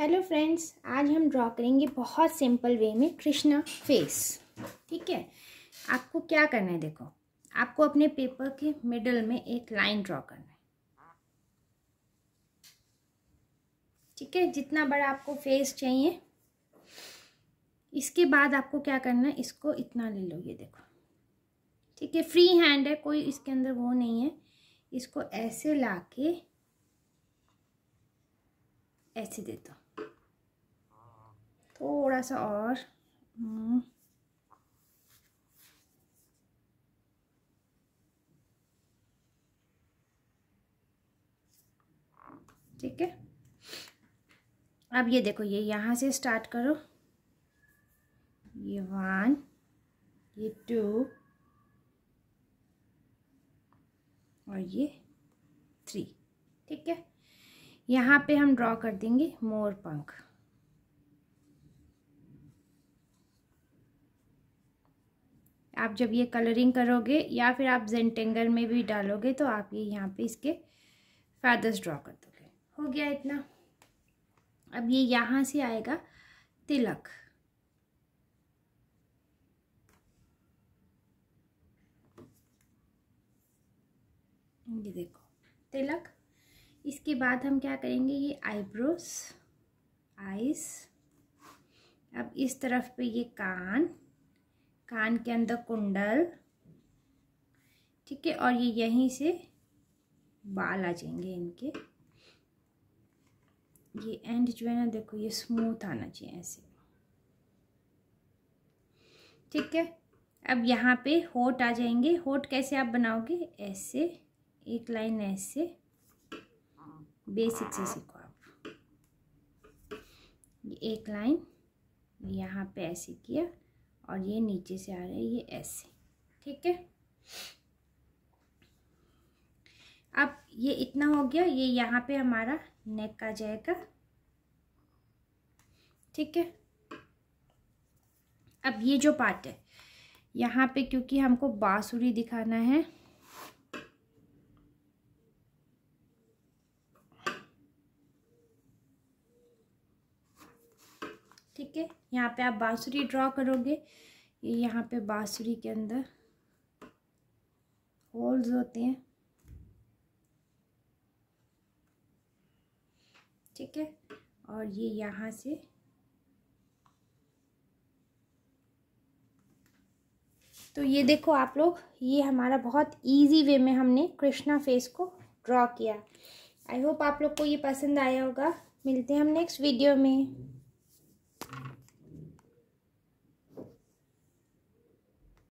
Hello friends आज हम draw करेंगे बहुत सिंपल वे में कृष्णा फेस ठीक है आपको क्या करना है देखो आपको अपने पेपर के मिडल में एक लाइन ड्रॉ करना है ठीक है जितना बड़ा आपको फेस चाहिए इसके बाद आपको क्या करना है इसको इतना ले लो ये देखो ठीक है फ्री हैंड है कोई इसके अंदर वो नहीं है इसको ऐसे ला के ऐसे दे दो थोड़ा सा और हम्म। ठीक है अब ये देखो ये यहाँ से स्टार्ट करो ये वन ये टू और ये थ्री ठीक है यहाँ पे हम ड्रॉ कर देंगे मोर पंख आप जब ये कलरिंग करोगे या फिर आप जेंटेंगल में भी डालोगे तो आप ये यहाँ पे इसके फैदर्स ड्रॉ कर दोगे हो गया इतना अब ये यहाँ से आएगा तिलक ये देखो तिलक इसके बाद हम क्या करेंगे ये आईब्रोस आइस अब इस तरफ पे ये कान कान के अंदर कुंडल ठीक है और ये यहीं से बाल आ जाएंगे इनके ये एंड जो है ना देखो ये स्मूथ आना चाहिए ऐसे ठीक है अब यहाँ पे होट आ जाएंगे होट कैसे आप बनाओगे ऐसे एक लाइन ऐसे बेसिक से सीखो आप ये एक लाइन यहाँ पे ऐसे किया और ये नीचे से आ रहा है ये ऐसे ठीक है अब ये इतना हो गया ये यहाँ पे हमारा नेक आ जाएगा ठीक है अब ये जो पार्ट है यहाँ पे क्योंकि हमको बाँसुरी दिखाना है ठीक है यहाँ पे आप बाँसुरी ड्रॉ करोगे ये यहाँ पे बाँसुरी के अंदर होल्स होते हैं ठीक है और ये यहाँ से तो ये देखो आप लोग ये हमारा बहुत इजी वे में हमने कृष्णा फेस को ड्रॉ किया आई होप आप लोग को ये पसंद आया होगा मिलते हैं हम नेक्स्ट वीडियो में